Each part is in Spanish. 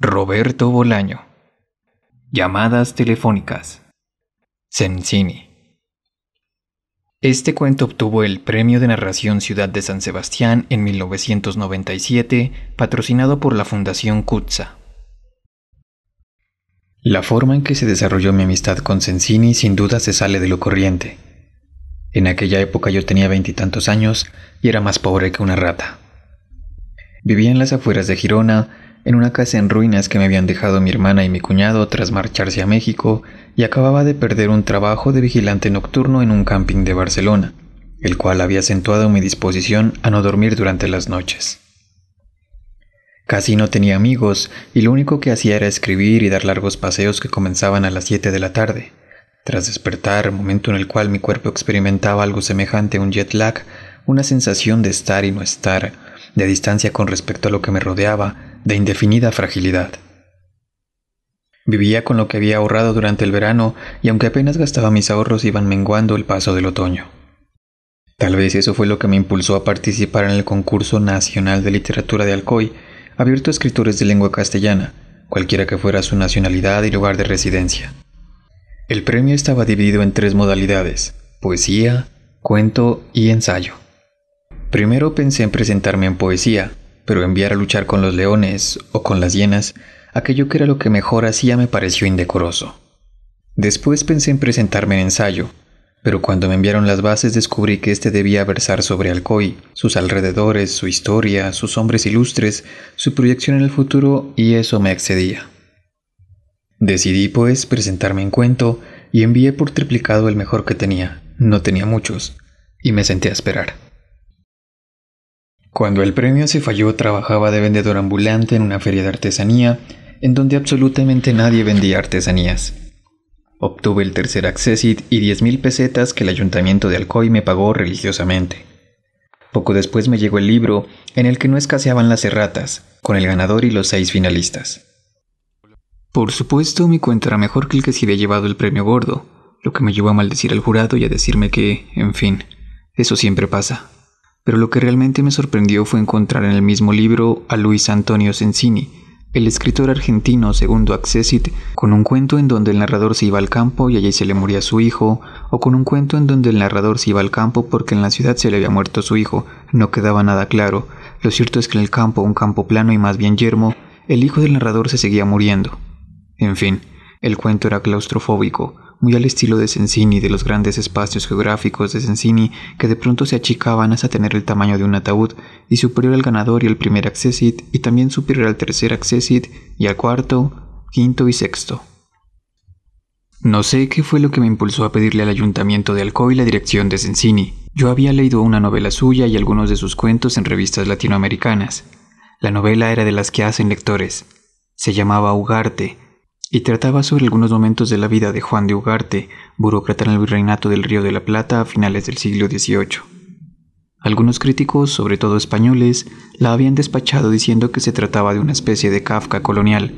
Roberto Bolaño. Llamadas telefónicas. Cencini. Este cuento obtuvo el Premio de Narración Ciudad de San Sebastián en 1997, patrocinado por la Fundación Kutza. La forma en que se desarrolló mi amistad con Cencini sin duda se sale de lo corriente. En aquella época yo tenía veintitantos años y era más pobre que una rata. Vivía en las afueras de Girona, en una casa en ruinas que me habían dejado mi hermana y mi cuñado tras marcharse a México y acababa de perder un trabajo de vigilante nocturno en un camping de Barcelona, el cual había acentuado mi disposición a no dormir durante las noches. Casi no tenía amigos y lo único que hacía era escribir y dar largos paseos que comenzaban a las 7 de la tarde. Tras despertar, momento en el cual mi cuerpo experimentaba algo semejante a un jet lag, una sensación de estar y no estar, de distancia con respecto a lo que me rodeaba, de indefinida fragilidad. Vivía con lo que había ahorrado durante el verano y aunque apenas gastaba mis ahorros iban menguando el paso del otoño. Tal vez eso fue lo que me impulsó a participar en el concurso nacional de literatura de Alcoy, abierto a escritores de lengua castellana, cualquiera que fuera su nacionalidad y lugar de residencia. El premio estaba dividido en tres modalidades, poesía, cuento y ensayo. Primero pensé en presentarme en poesía, pero enviar a luchar con los leones o con las hienas, aquello que era lo que mejor hacía me pareció indecoroso. Después pensé en presentarme en ensayo, pero cuando me enviaron las bases descubrí que este debía versar sobre Alcoy, sus alrededores, su historia, sus hombres ilustres, su proyección en el futuro y eso me excedía. Decidí pues presentarme en cuento y envié por triplicado el mejor que tenía, no tenía muchos, y me senté a esperar. Cuando el premio se falló, trabajaba de vendedor ambulante en una feria de artesanía, en donde absolutamente nadie vendía artesanías. Obtuve el tercer accésit y 10.000 pesetas que el ayuntamiento de Alcoy me pagó religiosamente. Poco después me llegó el libro en el que no escaseaban las erratas, con el ganador y los seis finalistas. Por supuesto, mi cuenta era mejor que el que se había llevado el premio gordo, lo que me llevó a maldecir al jurado y a decirme que, en fin, eso siempre pasa pero lo que realmente me sorprendió fue encontrar en el mismo libro a Luis Antonio Cencini, el escritor argentino segundo Accesit, con un cuento en donde el narrador se iba al campo y allí se le moría su hijo, o con un cuento en donde el narrador se iba al campo porque en la ciudad se le había muerto su hijo, no quedaba nada claro. Lo cierto es que en el campo, un campo plano y más bien yermo, el hijo del narrador se seguía muriendo. En fin, el cuento era claustrofóbico, muy al estilo de Sensini, de los grandes espacios geográficos de Sensini que de pronto se achicaban hasta tener el tamaño de un ataúd y superior al ganador y al primer accessit y también superior al tercer accessit y al cuarto, quinto y sexto. No sé qué fue lo que me impulsó a pedirle al ayuntamiento de Alcoy la dirección de Sensini. Yo había leído una novela suya y algunos de sus cuentos en revistas latinoamericanas. La novela era de las que hacen lectores. Se llamaba Ugarte y trataba sobre algunos momentos de la vida de Juan de Ugarte, burócrata en el virreinato del Río de la Plata a finales del siglo XVIII. Algunos críticos, sobre todo españoles, la habían despachado diciendo que se trataba de una especie de Kafka colonial,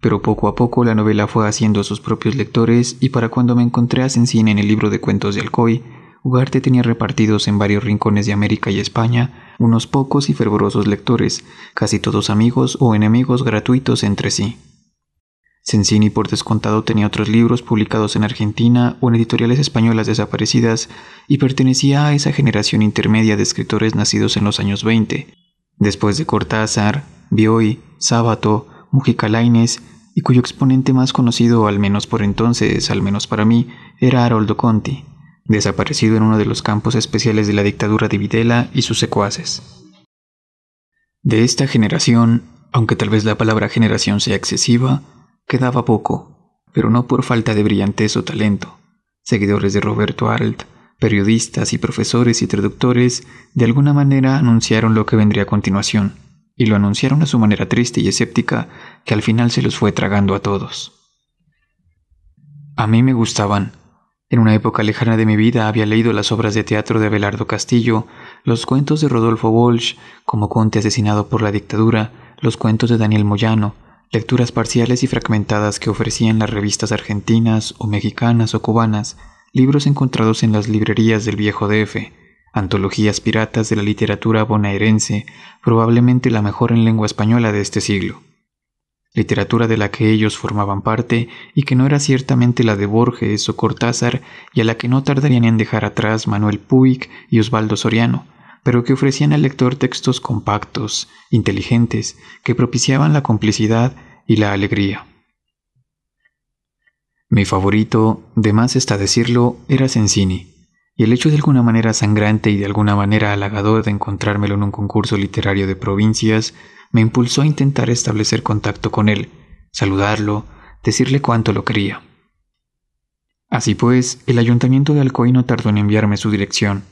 pero poco a poco la novela fue haciendo sus propios lectores y para cuando me encontré a cine en el libro de cuentos de Alcoy, Ugarte tenía repartidos en varios rincones de América y España unos pocos y fervorosos lectores, casi todos amigos o enemigos gratuitos entre sí. Cencini por descontado tenía otros libros publicados en Argentina o en editoriales españolas desaparecidas y pertenecía a esa generación intermedia de escritores nacidos en los años 20. Después de Cortázar, Bioy, Sábato, Mujica y cuyo exponente más conocido, al menos por entonces, al menos para mí, era Haroldo Conti, desaparecido en uno de los campos especiales de la dictadura de Videla y sus secuaces. De esta generación, aunque tal vez la palabra generación sea excesiva, Quedaba poco, pero no por falta de brillantez o talento. Seguidores de Roberto Arlt, periodistas y profesores y traductores de alguna manera anunciaron lo que vendría a continuación, y lo anunciaron a su manera triste y escéptica que al final se los fue tragando a todos. A mí me gustaban. En una época lejana de mi vida había leído las obras de teatro de Abelardo Castillo, los cuentos de Rodolfo Walsh como conte asesinado por la dictadura, los cuentos de Daniel Moyano, lecturas parciales y fragmentadas que ofrecían las revistas argentinas o mexicanas o cubanas, libros encontrados en las librerías del viejo DF, antologías piratas de la literatura bonaerense, probablemente la mejor en lengua española de este siglo. Literatura de la que ellos formaban parte y que no era ciertamente la de Borges o Cortázar y a la que no tardarían en dejar atrás Manuel Puig y Osvaldo Soriano, pero que ofrecían al lector textos compactos, inteligentes, que propiciaban la complicidad y la alegría. Mi favorito, de más está decirlo, era Sensini, y el hecho de alguna manera sangrante y de alguna manera halagador de encontrármelo en un concurso literario de provincias me impulsó a intentar establecer contacto con él, saludarlo, decirle cuánto lo quería. Así pues, el ayuntamiento de Alcoy no tardó en enviarme su dirección.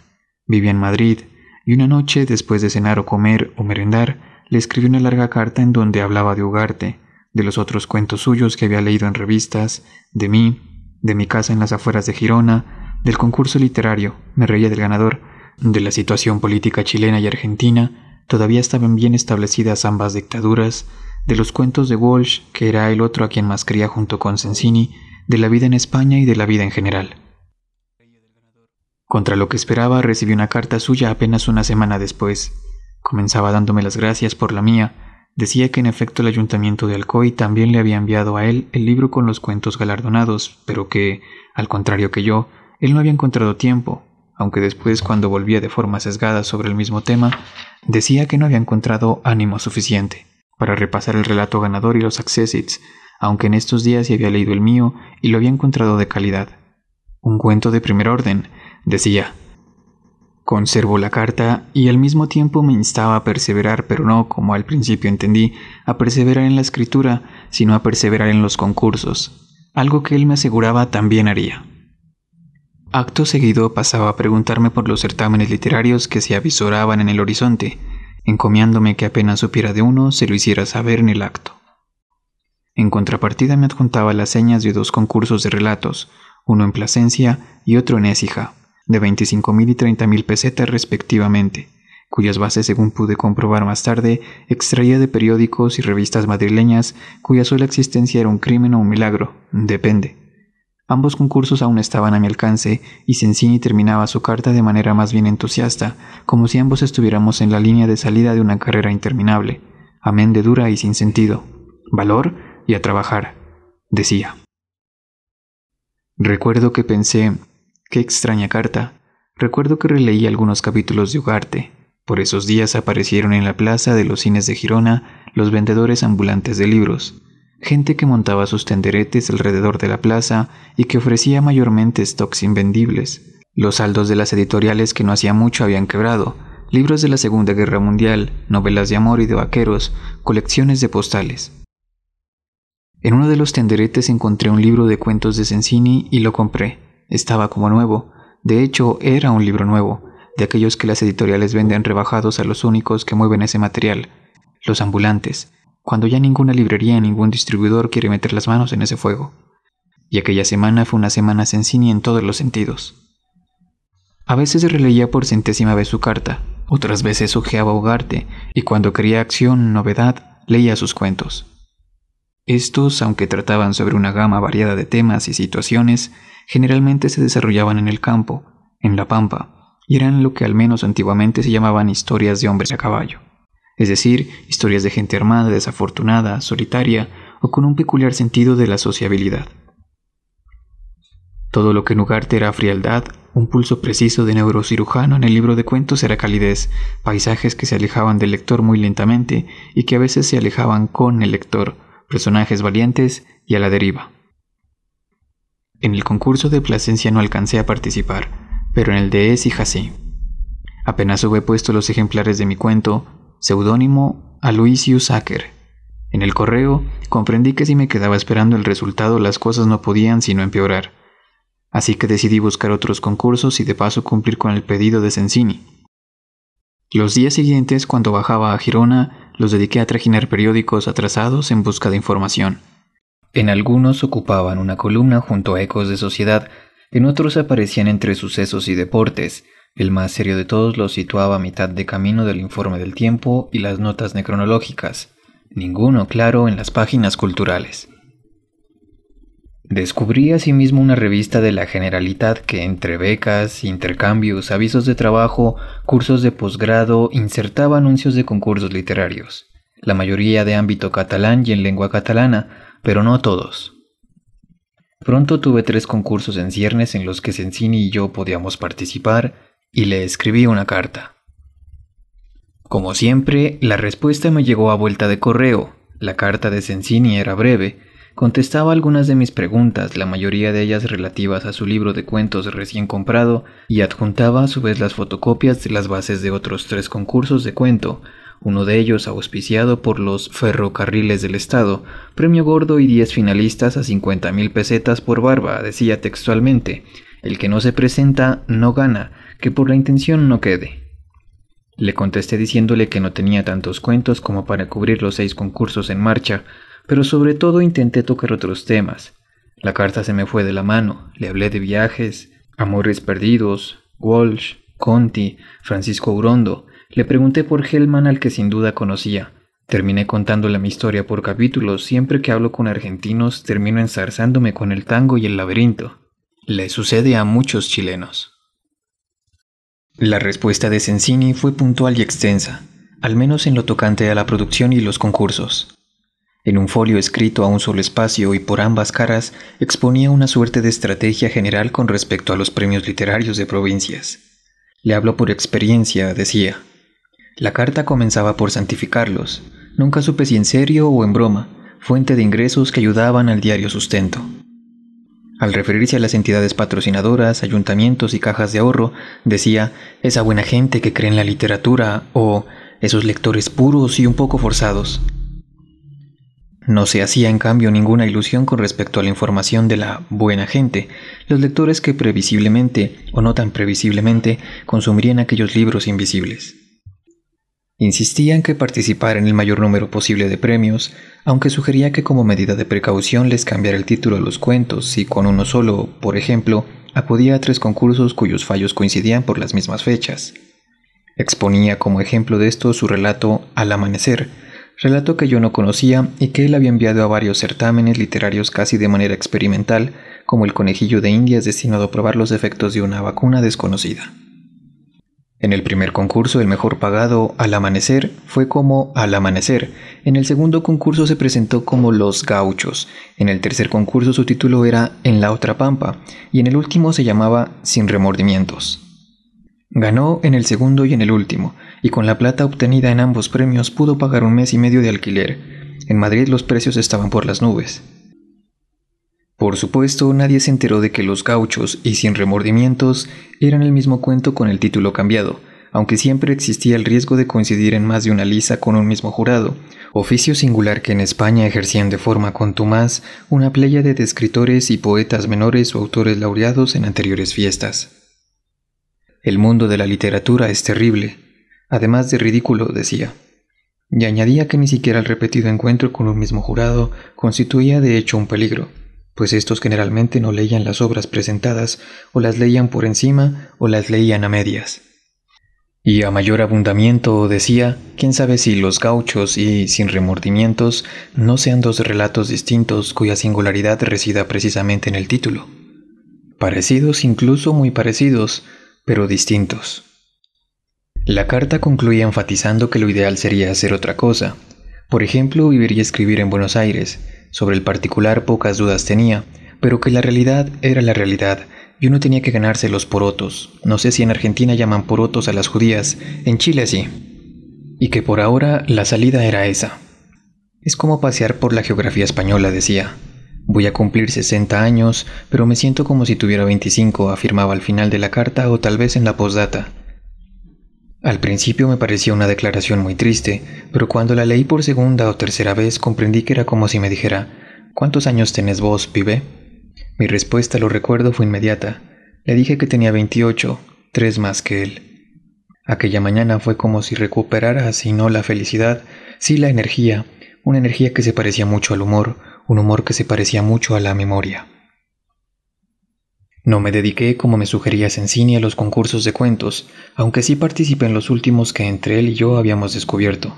Vivía en Madrid, y una noche, después de cenar o comer o merendar, le escribí una larga carta en donde hablaba de Ugarte, de los otros cuentos suyos que había leído en revistas, de mí, de mi casa en las afueras de Girona, del concurso literario, me reía del ganador, de la situación política chilena y argentina, todavía estaban bien establecidas ambas dictaduras, de los cuentos de Walsh, que era el otro a quien más quería junto con Cencini, de la vida en España y de la vida en general. Contra lo que esperaba, recibí una carta suya apenas una semana después. Comenzaba dándome las gracias por la mía. Decía que en efecto el ayuntamiento de Alcoy también le había enviado a él el libro con los cuentos galardonados, pero que, al contrario que yo, él no había encontrado tiempo, aunque después cuando volvía de forma sesgada sobre el mismo tema, decía que no había encontrado ánimo suficiente para repasar el relato ganador y los accessits, aunque en estos días ya había leído el mío y lo había encontrado de calidad un cuento de primer orden, decía. Conservo la carta y al mismo tiempo me instaba a perseverar, pero no, como al principio entendí, a perseverar en la escritura, sino a perseverar en los concursos, algo que él me aseguraba también haría. Acto seguido pasaba a preguntarme por los certámenes literarios que se avisoraban en el horizonte, encomiándome que apenas supiera de uno se lo hiciera saber en el acto. En contrapartida me adjuntaba las señas de dos concursos de relatos, uno en Plasencia y otro en Écija, de 25.000 y 30.000 pesetas respectivamente, cuyas bases, según pude comprobar más tarde, extraía de periódicos y revistas madrileñas cuya sola existencia era un crimen o un milagro, depende. Ambos concursos aún estaban a mi alcance y Sencini terminaba su carta de manera más bien entusiasta, como si ambos estuviéramos en la línea de salida de una carrera interminable, amén de dura y sin sentido. Valor y a trabajar, decía. Recuerdo que pensé, qué extraña carta. Recuerdo que releí algunos capítulos de Ugarte. Por esos días aparecieron en la plaza de los cines de Girona los vendedores ambulantes de libros, gente que montaba sus tenderetes alrededor de la plaza y que ofrecía mayormente stocks invendibles. Los saldos de las editoriales que no hacía mucho habían quebrado, libros de la Segunda Guerra Mundial, novelas de amor y de vaqueros, colecciones de postales. En uno de los tenderetes encontré un libro de cuentos de Cencini y lo compré. Estaba como nuevo. De hecho, era un libro nuevo, de aquellos que las editoriales venden rebajados a los únicos que mueven ese material, los ambulantes, cuando ya ninguna librería, ningún distribuidor quiere meter las manos en ese fuego. Y aquella semana fue una semana Cencini en todos los sentidos. A veces releía por centésima vez su carta, otras veces ojeaba Ugarte, y cuando quería acción, novedad, leía sus cuentos. Estos, aunque trataban sobre una gama variada de temas y situaciones, generalmente se desarrollaban en el campo, en la pampa, y eran lo que al menos antiguamente se llamaban historias de hombres a caballo, es decir, historias de gente armada, desafortunada, solitaria o con un peculiar sentido de la sociabilidad. Todo lo que en Ugarte era frialdad, un pulso preciso de neurocirujano en el libro de cuentos era calidez, paisajes que se alejaban del lector muy lentamente y que a veces se alejaban con el lector, personajes valientes y a la deriva. En el concurso de Plasencia no alcancé a participar, pero en el de y sí. Apenas hube puesto los ejemplares de mi cuento, seudónimo Aloysius Acker. En el correo comprendí que si me quedaba esperando el resultado las cosas no podían sino empeorar. Así que decidí buscar otros concursos y de paso cumplir con el pedido de Cencini. Los días siguientes, cuando bajaba a Girona, los dediqué a trajinar periódicos atrasados en busca de información. En algunos ocupaban una columna junto a ecos de sociedad, en otros aparecían entre sucesos y deportes. El más serio de todos lo situaba a mitad de camino del informe del tiempo y las notas necronológicas. Ninguno, claro, en las páginas culturales. Descubrí asimismo una revista de la Generalitat que entre becas, intercambios, avisos de trabajo, cursos de posgrado, insertaba anuncios de concursos literarios, la mayoría de ámbito catalán y en lengua catalana, pero no todos. Pronto tuve tres concursos en ciernes en los que Sencini y yo podíamos participar, y le escribí una carta. Como siempre, la respuesta me llegó a vuelta de correo. La carta de Sencini era breve, contestaba algunas de mis preguntas, la mayoría de ellas relativas a su libro de cuentos recién comprado, y adjuntaba a su vez las fotocopias de las bases de otros tres concursos de cuento, uno de ellos auspiciado por los ferrocarriles del Estado, premio gordo y diez finalistas a 50 mil pesetas por barba, decía textualmente, el que no se presenta no gana, que por la intención no quede. Le contesté diciéndole que no tenía tantos cuentos como para cubrir los seis concursos en marcha, pero sobre todo intenté tocar otros temas. La carta se me fue de la mano, le hablé de viajes, amores perdidos, Walsh, Conti, Francisco Urondo, le pregunté por Hellman al que sin duda conocía. Terminé contándole mi historia por capítulos, siempre que hablo con argentinos termino ensarzándome con el tango y el laberinto. Le sucede a muchos chilenos. La respuesta de Sensini fue puntual y extensa, al menos en lo tocante a la producción y los concursos. En un folio escrito a un solo espacio y por ambas caras, exponía una suerte de estrategia general con respecto a los premios literarios de provincias. Le hablo por experiencia, decía. La carta comenzaba por santificarlos. Nunca supe si en serio o en broma, fuente de ingresos que ayudaban al diario sustento. Al referirse a las entidades patrocinadoras, ayuntamientos y cajas de ahorro, decía, esa buena gente que cree en la literatura o esos lectores puros y un poco forzados. No se hacía en cambio ninguna ilusión con respecto a la información de la buena gente, los lectores que previsiblemente, o no tan previsiblemente, consumirían aquellos libros invisibles. Insistía en que participara en el mayor número posible de premios, aunque sugería que como medida de precaución les cambiara el título a los cuentos si con uno solo, por ejemplo, acudía a tres concursos cuyos fallos coincidían por las mismas fechas. Exponía como ejemplo de esto su relato Al amanecer, relato que yo no conocía y que él había enviado a varios certámenes literarios casi de manera experimental, como el conejillo de Indias destinado a probar los efectos de una vacuna desconocida. En el primer concurso, el mejor pagado, Al Amanecer, fue como Al Amanecer. En el segundo concurso se presentó como Los Gauchos. En el tercer concurso su título era En la otra pampa. Y en el último se llamaba Sin remordimientos. Ganó en el segundo y en el último, y con la plata obtenida en ambos premios pudo pagar un mes y medio de alquiler. En Madrid los precios estaban por las nubes. Por supuesto, nadie se enteró de que los gauchos y sin remordimientos eran el mismo cuento con el título cambiado, aunque siempre existía el riesgo de coincidir en más de una lisa con un mismo jurado, oficio singular que en España ejercían de forma contumaz una playa de escritores y poetas menores o autores laureados en anteriores fiestas. El mundo de la literatura es terrible, además de ridículo, decía. Y añadía que ni siquiera el repetido encuentro con un mismo jurado constituía de hecho un peligro, pues estos generalmente no leían las obras presentadas, o las leían por encima, o las leían a medias. Y a mayor abundamiento decía, quién sabe si Los gauchos y Sin remordimientos no sean dos relatos distintos cuya singularidad resida precisamente en el título. Parecidos incluso muy parecidos, pero distintos. La carta concluía enfatizando que lo ideal sería hacer otra cosa. Por ejemplo, vivir y escribir en Buenos Aires. Sobre el particular pocas dudas tenía, pero que la realidad era la realidad y uno tenía que ganarse los porotos. No sé si en Argentina llaman porotos a las judías, en Chile sí. Y que por ahora la salida era esa. Es como pasear por la geografía española, decía. Voy a cumplir 60 años, pero me siento como si tuviera 25, afirmaba al final de la carta o tal vez en la postdata. Al principio me parecía una declaración muy triste, pero cuando la leí por segunda o tercera vez comprendí que era como si me dijera, ¿cuántos años tenés vos, pibe? Mi respuesta, lo recuerdo, fue inmediata. Le dije que tenía 28, tres más que él. Aquella mañana fue como si recuperara, si no la felicidad, sí la energía, una energía que se parecía mucho al humor, un humor que se parecía mucho a la memoria. No me dediqué, como me sugería Sencini, a los concursos de cuentos, aunque sí participé en los últimos que entre él y yo habíamos descubierto.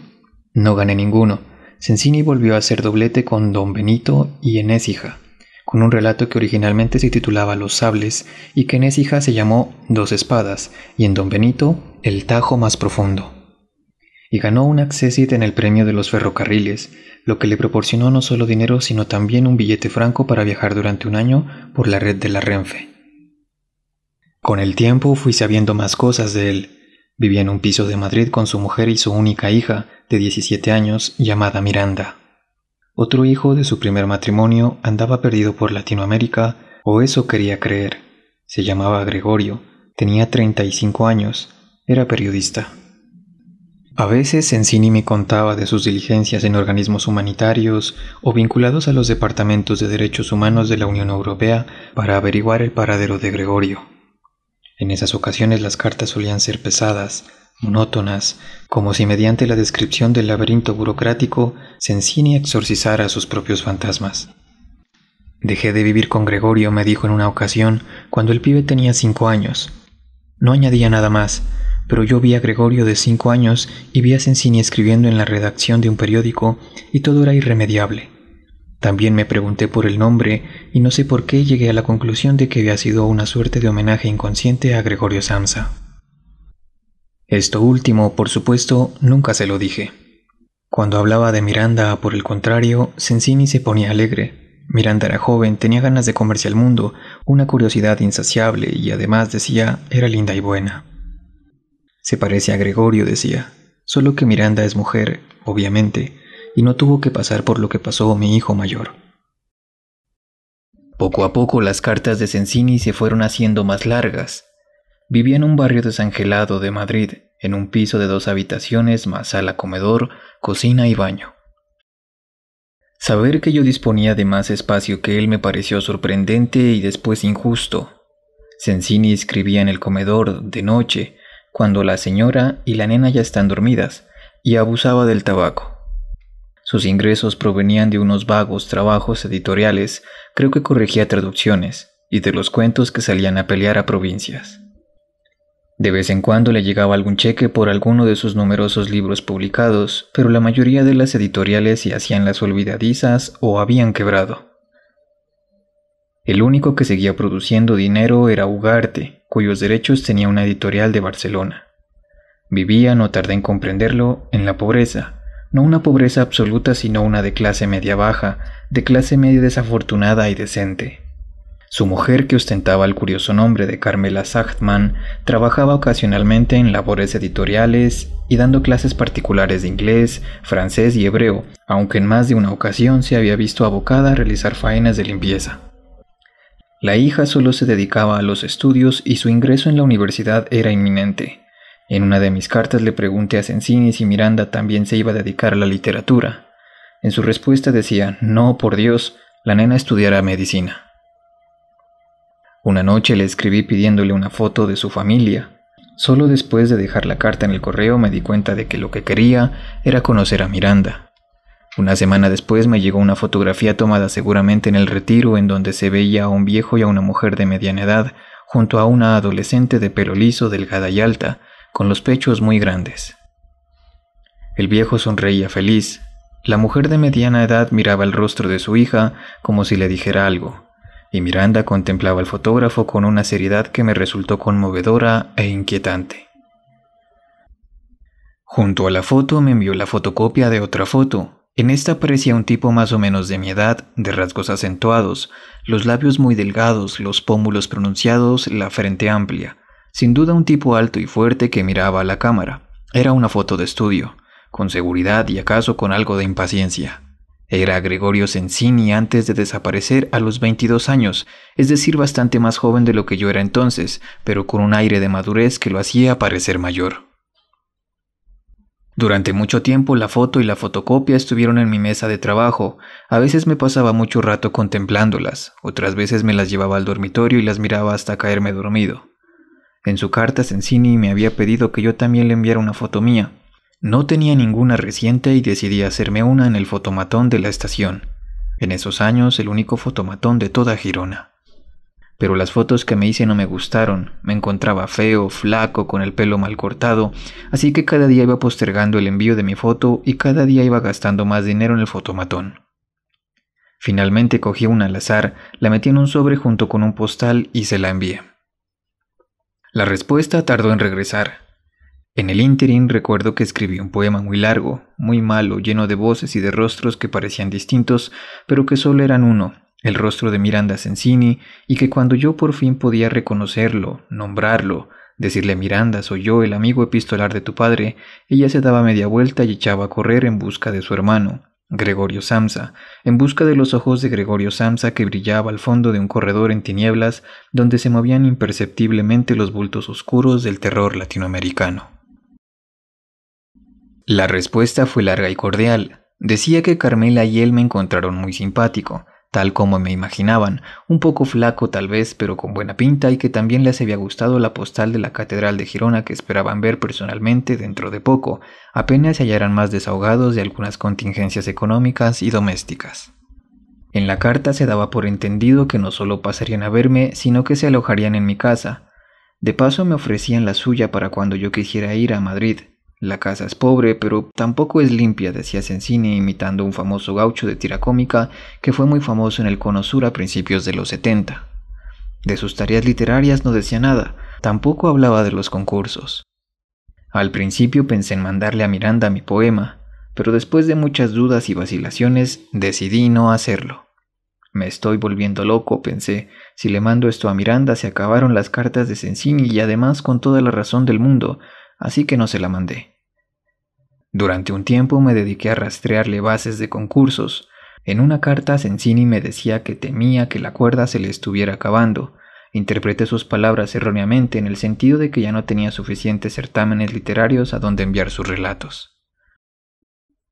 No gané ninguno. Sencini volvió a hacer doblete con Don Benito y Enésija, con un relato que originalmente se titulaba Los Sables y que en se llamó Dos Espadas y en Don Benito El Tajo Más Profundo y ganó un accésit en el premio de los ferrocarriles, lo que le proporcionó no solo dinero sino también un billete franco para viajar durante un año por la red de la Renfe. Con el tiempo fui sabiendo más cosas de él. Vivía en un piso de Madrid con su mujer y su única hija, de 17 años, llamada Miranda. Otro hijo de su primer matrimonio andaba perdido por Latinoamérica, o eso quería creer. Se llamaba Gregorio, tenía 35 años, era periodista. A veces Encini me contaba de sus diligencias en organismos humanitarios o vinculados a los departamentos de derechos humanos de la Unión Europea para averiguar el paradero de Gregorio. En esas ocasiones las cartas solían ser pesadas, monótonas, como si mediante la descripción del laberinto burocrático Cencini exorcizara a sus propios fantasmas. Dejé de vivir con Gregorio, me dijo en una ocasión, cuando el pibe tenía cinco años. No añadía nada más, pero yo vi a Gregorio de cinco años y vi a Cencini escribiendo en la redacción de un periódico y todo era irremediable. También me pregunté por el nombre y no sé por qué llegué a la conclusión de que había sido una suerte de homenaje inconsciente a Gregorio Samsa. Esto último, por supuesto, nunca se lo dije. Cuando hablaba de Miranda, por el contrario, Cencini se ponía alegre. Miranda era joven, tenía ganas de comerse al mundo, una curiosidad insaciable y además decía era linda y buena. Se parece a Gregorio, decía, solo que Miranda es mujer, obviamente, y no tuvo que pasar por lo que pasó mi hijo mayor. Poco a poco las cartas de Cencini se fueron haciendo más largas. Vivía en un barrio desangelado de Madrid, en un piso de dos habitaciones más sala comedor, cocina y baño. Saber que yo disponía de más espacio que él me pareció sorprendente y después injusto. Cencini escribía en el comedor, de noche, cuando la señora y la nena ya están dormidas, y abusaba del tabaco. Sus ingresos provenían de unos vagos trabajos editoriales, creo que corregía traducciones, y de los cuentos que salían a pelear a provincias. De vez en cuando le llegaba algún cheque por alguno de sus numerosos libros publicados, pero la mayoría de las editoriales se hacían las olvidadizas o habían quebrado. El único que seguía produciendo dinero era Ugarte, cuyos derechos tenía una editorial de Barcelona. Vivía, no tardé en comprenderlo, en la pobreza, no una pobreza absoluta, sino una de clase media baja, de clase media desafortunada y decente. Su mujer, que ostentaba el curioso nombre de Carmela Sachtman, trabajaba ocasionalmente en labores editoriales y dando clases particulares de inglés, francés y hebreo, aunque en más de una ocasión se había visto abocada a realizar faenas de limpieza. La hija solo se dedicaba a los estudios y su ingreso en la universidad era inminente. En una de mis cartas le pregunté a Sencini si Miranda también se iba a dedicar a la literatura. En su respuesta decía, no, por Dios, la nena estudiará medicina. Una noche le escribí pidiéndole una foto de su familia. Solo después de dejar la carta en el correo me di cuenta de que lo que quería era conocer a Miranda. Una semana después me llegó una fotografía tomada seguramente en el retiro en donde se veía a un viejo y a una mujer de mediana edad junto a una adolescente de pelo liso, delgada y alta, con los pechos muy grandes. El viejo sonreía feliz. La mujer de mediana edad miraba el rostro de su hija como si le dijera algo, y Miranda contemplaba al fotógrafo con una seriedad que me resultó conmovedora e inquietante. Junto a la foto me envió la fotocopia de otra foto, en esta aparecía un tipo más o menos de mi edad, de rasgos acentuados, los labios muy delgados, los pómulos pronunciados, la frente amplia. Sin duda un tipo alto y fuerte que miraba a la cámara. Era una foto de estudio, con seguridad y acaso con algo de impaciencia. Era Gregorio Sensini antes de desaparecer a los 22 años, es decir, bastante más joven de lo que yo era entonces, pero con un aire de madurez que lo hacía parecer mayor. Durante mucho tiempo la foto y la fotocopia estuvieron en mi mesa de trabajo. A veces me pasaba mucho rato contemplándolas, otras veces me las llevaba al dormitorio y las miraba hasta caerme dormido. En su carta Sencini me había pedido que yo también le enviara una foto mía. No tenía ninguna reciente y decidí hacerme una en el fotomatón de la estación. En esos años el único fotomatón de toda Girona pero las fotos que me hice no me gustaron. Me encontraba feo, flaco, con el pelo mal cortado, así que cada día iba postergando el envío de mi foto y cada día iba gastando más dinero en el fotomatón. Finalmente cogí una al azar, la metí en un sobre junto con un postal y se la envié. La respuesta tardó en regresar. En el ínterin recuerdo que escribí un poema muy largo, muy malo, lleno de voces y de rostros que parecían distintos, pero que solo eran uno, el rostro de Miranda Sensini, y que cuando yo por fin podía reconocerlo, nombrarlo, decirle Miranda, soy yo el amigo epistolar de tu padre, ella se daba media vuelta y echaba a correr en busca de su hermano, Gregorio Samsa, en busca de los ojos de Gregorio Samsa que brillaba al fondo de un corredor en tinieblas donde se movían imperceptiblemente los bultos oscuros del terror latinoamericano. La respuesta fue larga y cordial. Decía que Carmela y él me encontraron muy simpático, tal como me imaginaban, un poco flaco tal vez, pero con buena pinta y que también les había gustado la postal de la Catedral de Girona que esperaban ver personalmente dentro de poco, apenas se hallaran más desahogados de algunas contingencias económicas y domésticas. En la carta se daba por entendido que no solo pasarían a verme, sino que se alojarían en mi casa. De paso me ofrecían la suya para cuando yo quisiera ir a Madrid, la casa es pobre, pero tampoco es limpia, decía Sensini imitando un famoso gaucho de tira cómica que fue muy famoso en el Cono Sur a principios de los 70. De sus tareas literarias no decía nada, tampoco hablaba de los concursos. Al principio pensé en mandarle a Miranda mi poema, pero después de muchas dudas y vacilaciones decidí no hacerlo. Me estoy volviendo loco, pensé. Si le mando esto a Miranda se acabaron las cartas de Sensini y además con toda la razón del mundo, así que no se la mandé. Durante un tiempo me dediqué a rastrearle bases de concursos. En una carta Sensini me decía que temía que la cuerda se le estuviera acabando. Interpreté sus palabras erróneamente en el sentido de que ya no tenía suficientes certámenes literarios a donde enviar sus relatos.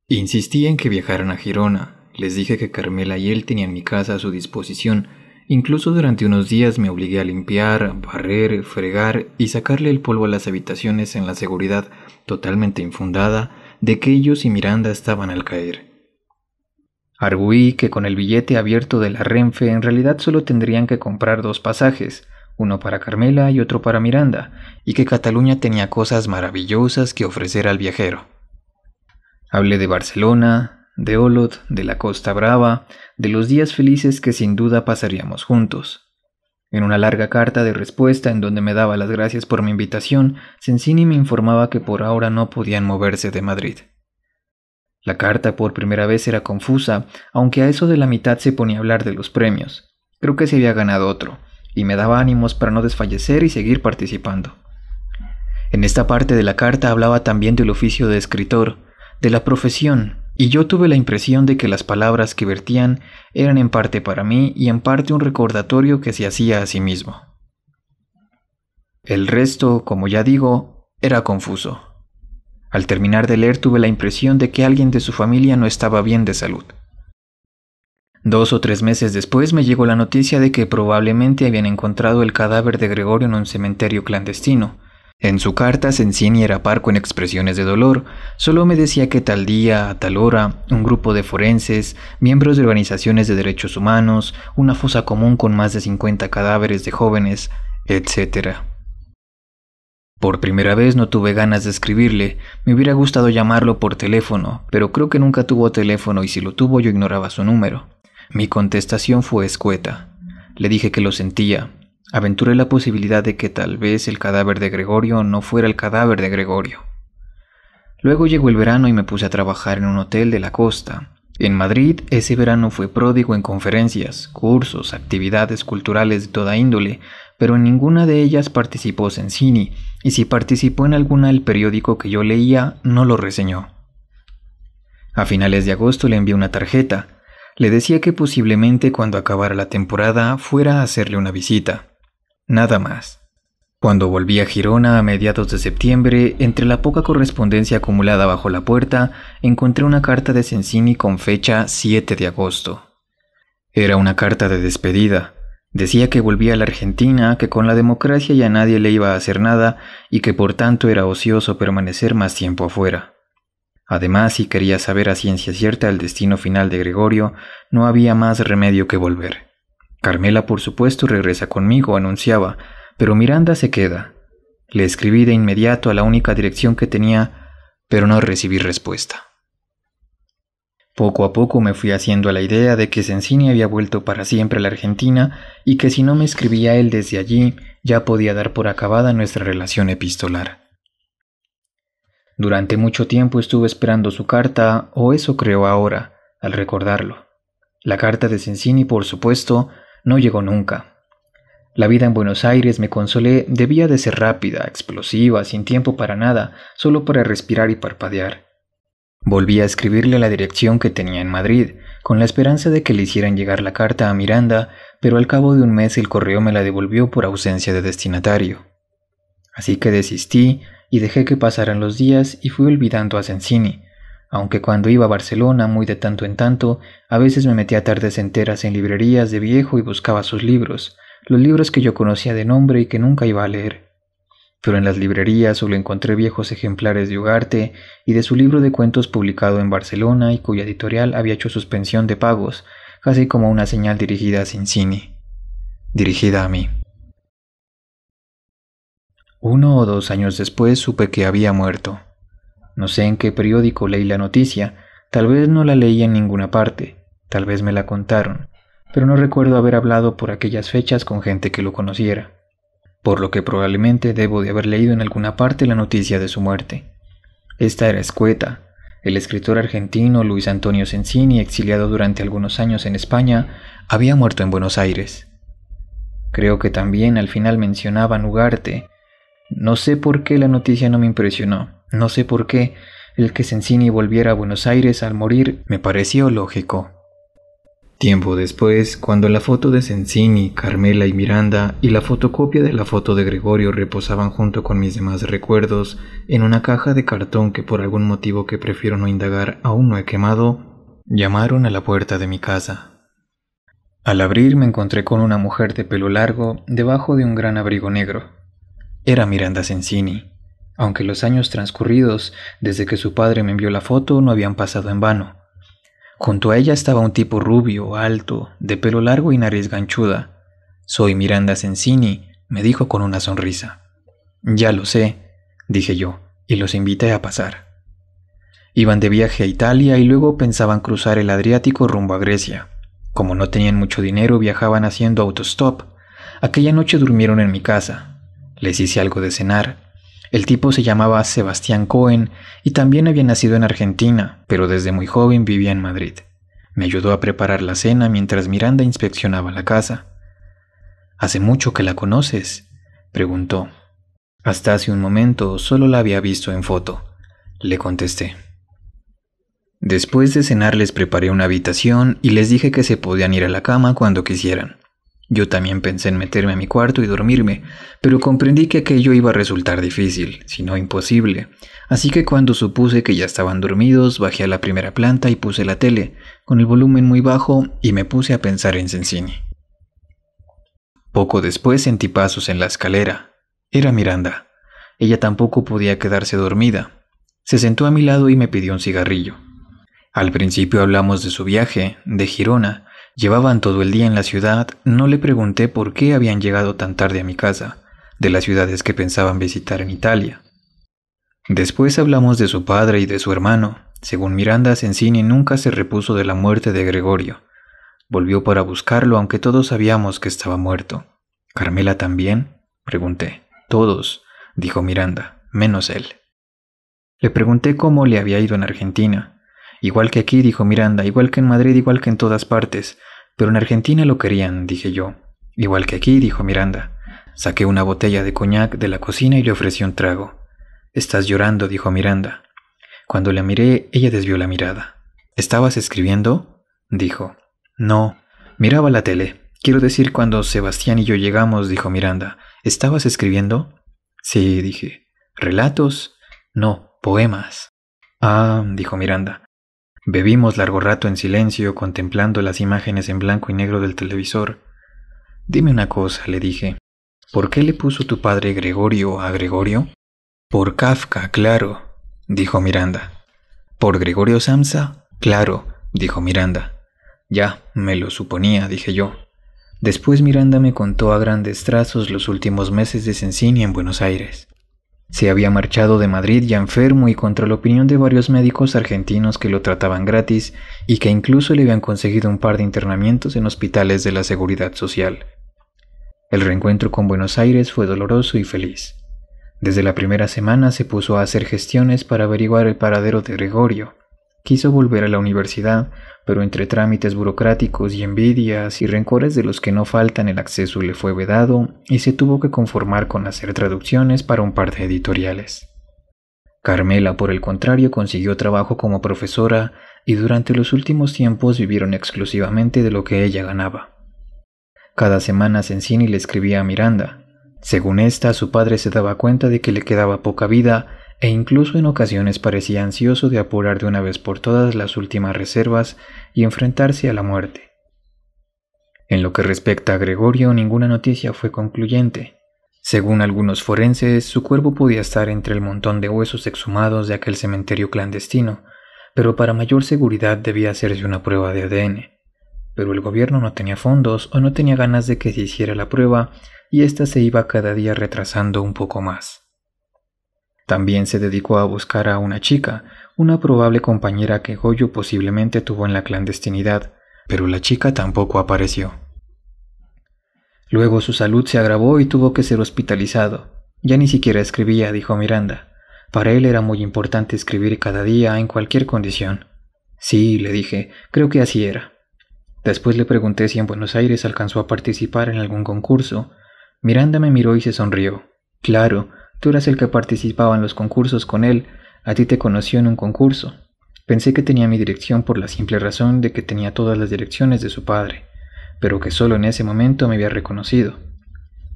Insistí en que viajaran a Girona. Les dije que Carmela y él tenían mi casa a su disposición Incluso durante unos días me obligué a limpiar, barrer, fregar y sacarle el polvo a las habitaciones en la seguridad totalmente infundada de que ellos y Miranda estaban al caer. Arguí que con el billete abierto de la Renfe en realidad solo tendrían que comprar dos pasajes, uno para Carmela y otro para Miranda, y que Cataluña tenía cosas maravillosas que ofrecer al viajero. Hablé de Barcelona, de Olot, de la Costa Brava, de los días felices que sin duda pasaríamos juntos. En una larga carta de respuesta en donde me daba las gracias por mi invitación, Sensini me informaba que por ahora no podían moverse de Madrid. La carta por primera vez era confusa, aunque a eso de la mitad se ponía a hablar de los premios. Creo que se había ganado otro, y me daba ánimos para no desfallecer y seguir participando. En esta parte de la carta hablaba también del oficio de escritor, de la profesión, y yo tuve la impresión de que las palabras que vertían eran en parte para mí y en parte un recordatorio que se hacía a sí mismo. El resto, como ya digo, era confuso. Al terminar de leer tuve la impresión de que alguien de su familia no estaba bien de salud. Dos o tres meses después me llegó la noticia de que probablemente habían encontrado el cadáver de Gregorio en un cementerio clandestino, en su carta Sencini era parco en expresiones de dolor, solo me decía que tal día, a tal hora, un grupo de forenses, miembros de organizaciones de derechos humanos, una fosa común con más de 50 cadáveres de jóvenes, etc. Por primera vez no tuve ganas de escribirle, me hubiera gustado llamarlo por teléfono, pero creo que nunca tuvo teléfono y si lo tuvo yo ignoraba su número. Mi contestación fue escueta. Le dije que lo sentía, Aventuré la posibilidad de que tal vez el cadáver de Gregorio no fuera el cadáver de Gregorio. Luego llegó el verano y me puse a trabajar en un hotel de la costa. En Madrid ese verano fue pródigo en conferencias, cursos, actividades culturales de toda índole, pero en ninguna de ellas participó Sencini y si participó en alguna el periódico que yo leía no lo reseñó. A finales de agosto le envié una tarjeta. Le decía que posiblemente cuando acabara la temporada fuera a hacerle una visita nada más. Cuando volví a Girona a mediados de septiembre, entre la poca correspondencia acumulada bajo la puerta, encontré una carta de Sensini con fecha 7 de agosto. Era una carta de despedida. Decía que volvía a la Argentina, que con la democracia ya nadie le iba a hacer nada y que por tanto era ocioso permanecer más tiempo afuera. Además, si quería saber a ciencia cierta el destino final de Gregorio, no había más remedio que volver. Carmela, por supuesto, regresa conmigo, anunciaba, pero Miranda se queda. Le escribí de inmediato a la única dirección que tenía, pero no recibí respuesta. Poco a poco me fui haciendo la idea de que Sencini había vuelto para siempre a la Argentina y que si no me escribía él desde allí, ya podía dar por acabada nuestra relación epistolar. Durante mucho tiempo estuve esperando su carta, o eso creo ahora, al recordarlo. La carta de Sencini, por supuesto, no llegó nunca. La vida en Buenos Aires, me consolé, debía de ser rápida, explosiva, sin tiempo para nada, solo para respirar y parpadear. Volví a escribirle la dirección que tenía en Madrid, con la esperanza de que le hicieran llegar la carta a Miranda, pero al cabo de un mes el correo me la devolvió por ausencia de destinatario. Así que desistí y dejé que pasaran los días y fui olvidando a Sensini, aunque cuando iba a Barcelona muy de tanto en tanto, a veces me metía tardes enteras en librerías de viejo y buscaba sus libros, los libros que yo conocía de nombre y que nunca iba a leer. Pero en las librerías solo encontré viejos ejemplares de Ugarte y de su libro de cuentos publicado en Barcelona y cuya editorial había hecho suspensión de pagos, casi como una señal dirigida a Cincini, dirigida a mí. Uno o dos años después supe que había muerto. No sé en qué periódico leí la noticia, tal vez no la leí en ninguna parte, tal vez me la contaron, pero no recuerdo haber hablado por aquellas fechas con gente que lo conociera, por lo que probablemente debo de haber leído en alguna parte la noticia de su muerte. Esta era escueta. El escritor argentino Luis Antonio Sensini, exiliado durante algunos años en España, había muerto en Buenos Aires. Creo que también al final mencionaban Ugarte. No sé por qué la noticia no me impresionó, no sé por qué, el que Sensini volviera a Buenos Aires al morir me pareció lógico. Tiempo después, cuando la foto de Sensini, Carmela y Miranda y la fotocopia de la foto de Gregorio reposaban junto con mis demás recuerdos en una caja de cartón que por algún motivo que prefiero no indagar aún no he quemado, llamaron a la puerta de mi casa. Al abrir me encontré con una mujer de pelo largo debajo de un gran abrigo negro. Era Miranda Sensini aunque los años transcurridos desde que su padre me envió la foto no habían pasado en vano. Junto a ella estaba un tipo rubio, alto, de pelo largo y nariz ganchuda. Soy Miranda Sensini, me dijo con una sonrisa. Ya lo sé, dije yo, y los invité a pasar. Iban de viaje a Italia y luego pensaban cruzar el Adriático rumbo a Grecia. Como no tenían mucho dinero, viajaban haciendo autostop. Aquella noche durmieron en mi casa. Les hice algo de cenar el tipo se llamaba Sebastián Cohen y también había nacido en Argentina, pero desde muy joven vivía en Madrid. Me ayudó a preparar la cena mientras Miranda inspeccionaba la casa. ¿Hace mucho que la conoces? preguntó. Hasta hace un momento solo la había visto en foto, le contesté. Después de cenar les preparé una habitación y les dije que se podían ir a la cama cuando quisieran. Yo también pensé en meterme a mi cuarto y dormirme, pero comprendí que aquello iba a resultar difícil, si no imposible. Así que cuando supuse que ya estaban dormidos, bajé a la primera planta y puse la tele, con el volumen muy bajo, y me puse a pensar en Cencini. Poco después sentí pasos en la escalera. Era Miranda. Ella tampoco podía quedarse dormida. Se sentó a mi lado y me pidió un cigarrillo. Al principio hablamos de su viaje, de Girona, Llevaban todo el día en la ciudad, no le pregunté por qué habían llegado tan tarde a mi casa, de las ciudades que pensaban visitar en Italia. Después hablamos de su padre y de su hermano. Según Miranda, Sensini nunca se repuso de la muerte de Gregorio. Volvió para buscarlo, aunque todos sabíamos que estaba muerto. ¿Carmela también? Pregunté. Todos, dijo Miranda, menos él. Le pregunté cómo le había ido en Argentina. Igual que aquí, dijo Miranda, igual que en Madrid, igual que en todas partes. Pero en Argentina lo querían, dije yo. Igual que aquí, dijo Miranda. Saqué una botella de coñac de la cocina y le ofrecí un trago. Estás llorando, dijo Miranda. Cuando la miré, ella desvió la mirada. ¿Estabas escribiendo? dijo. No. Miraba la tele. Quiero decir, cuando Sebastián y yo llegamos, dijo Miranda. ¿Estabas escribiendo? Sí, dije. ¿Relatos? No, poemas. Ah, dijo Miranda. Bebimos largo rato en silencio contemplando las imágenes en blanco y negro del televisor. Dime una cosa, le dije. ¿Por qué le puso tu padre Gregorio a Gregorio? Por Kafka, claro, dijo Miranda. ¿Por Gregorio Samsa? Claro, dijo Miranda. Ya, me lo suponía, dije yo. Después Miranda me contó a grandes trazos los últimos meses de Cencini en Buenos Aires. Se había marchado de Madrid ya enfermo y contra la opinión de varios médicos argentinos que lo trataban gratis y que incluso le habían conseguido un par de internamientos en hospitales de la Seguridad Social. El reencuentro con Buenos Aires fue doloroso y feliz. Desde la primera semana se puso a hacer gestiones para averiguar el paradero de Gregorio, Quiso volver a la universidad, pero entre trámites burocráticos y envidias y rencores de los que no faltan el acceso le fue vedado y se tuvo que conformar con hacer traducciones para un par de editoriales. Carmela, por el contrario, consiguió trabajo como profesora y durante los últimos tiempos vivieron exclusivamente de lo que ella ganaba. Cada semana Sensini le escribía a Miranda. Según esta, su padre se daba cuenta de que le quedaba poca vida e incluso en ocasiones parecía ansioso de apurar de una vez por todas las últimas reservas y enfrentarse a la muerte. En lo que respecta a Gregorio, ninguna noticia fue concluyente. Según algunos forenses, su cuerpo podía estar entre el montón de huesos exhumados de aquel cementerio clandestino, pero para mayor seguridad debía hacerse una prueba de ADN. Pero el gobierno no tenía fondos o no tenía ganas de que se hiciera la prueba y ésta se iba cada día retrasando un poco más. También se dedicó a buscar a una chica, una probable compañera que Goyo posiblemente tuvo en la clandestinidad, pero la chica tampoco apareció. Luego su salud se agravó y tuvo que ser hospitalizado. Ya ni siquiera escribía, dijo Miranda. Para él era muy importante escribir cada día en cualquier condición. Sí, le dije, creo que así era. Después le pregunté si en Buenos Aires alcanzó a participar en algún concurso. Miranda me miró y se sonrió. Claro, Tú eras el que participaba en los concursos con él, a ti te conoció en un concurso. Pensé que tenía mi dirección por la simple razón de que tenía todas las direcciones de su padre, pero que solo en ese momento me había reconocido.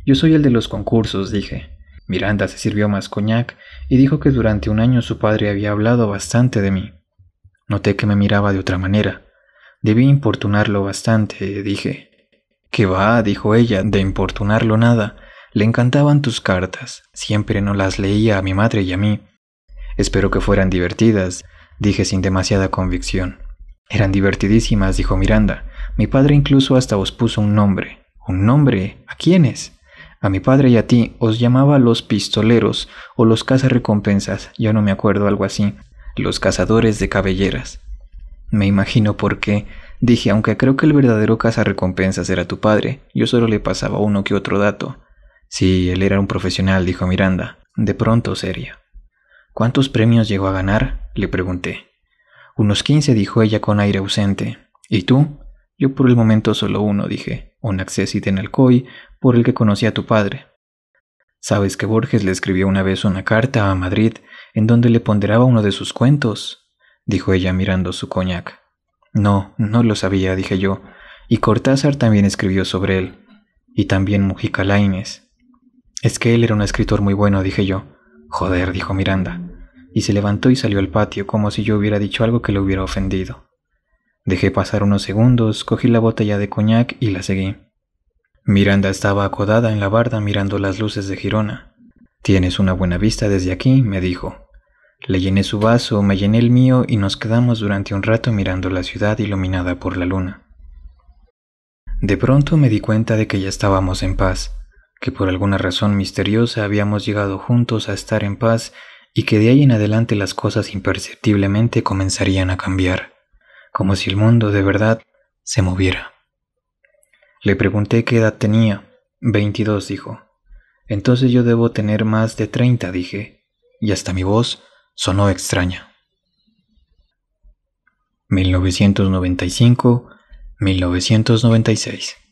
Yo soy el de los concursos, dije. Miranda se sirvió más coñac y dijo que durante un año su padre había hablado bastante de mí. Noté que me miraba de otra manera. Debí importunarlo bastante, dije. ¿Qué va? dijo ella, de importunarlo nada. Le encantaban tus cartas, siempre no las leía a mi madre y a mí. Espero que fueran divertidas, dije sin demasiada convicción. Eran divertidísimas, dijo Miranda. Mi padre incluso hasta os puso un nombre. ¿Un nombre? ¿A quiénes? A mi padre y a ti os llamaba los pistoleros o los cazarrecompensas, yo no me acuerdo algo así. Los cazadores de cabelleras. Me imagino por qué. Dije, aunque creo que el verdadero cazarrecompensas era tu padre, yo solo le pasaba uno que otro dato. Sí, él era un profesional, dijo Miranda, de pronto seria. ¿Cuántos premios llegó a ganar? le pregunté. Unos quince, dijo ella con aire ausente. ¿Y tú? Yo por el momento solo uno, dije, un accesit en Alcoy, por el que conocí a tu padre. ¿Sabes que Borges le escribió una vez una carta a Madrid en donde le ponderaba uno de sus cuentos? dijo ella mirando su coñac. No, no lo sabía, dije yo, y Cortázar también escribió sobre él, y también Mujica Laines. Es que él era un escritor muy bueno, dije yo. Joder, dijo Miranda, y se levantó y salió al patio como si yo hubiera dicho algo que le hubiera ofendido. Dejé pasar unos segundos, cogí la botella de coñac y la seguí. Miranda estaba acodada en la barda mirando las luces de Girona. Tienes una buena vista desde aquí, me dijo. Le llené su vaso, me llené el mío y nos quedamos durante un rato mirando la ciudad iluminada por la luna. De pronto me di cuenta de que ya estábamos en paz que por alguna razón misteriosa habíamos llegado juntos a estar en paz y que de ahí en adelante las cosas imperceptiblemente comenzarían a cambiar, como si el mundo de verdad se moviera. Le pregunté qué edad tenía. Veintidós, dijo. Entonces yo debo tener más de treinta, dije, y hasta mi voz sonó extraña. 1995-1996